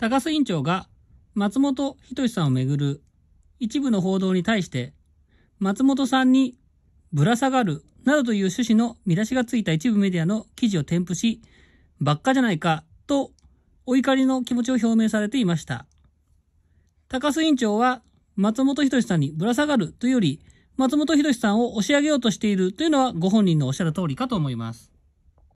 高須委員長が松本人志さんをめぐる一部の報道に対して、松本さんにぶら下がるなどという趣旨の見出しがついた一部メディアの記事を添付し、ばっかじゃないかとお怒りの気持ちを表明されていました。高須委員長は松本人志さんにぶら下がるというより、松本人志さんを押し上げようとしているというのはご本人のおっしゃる通りかと思います。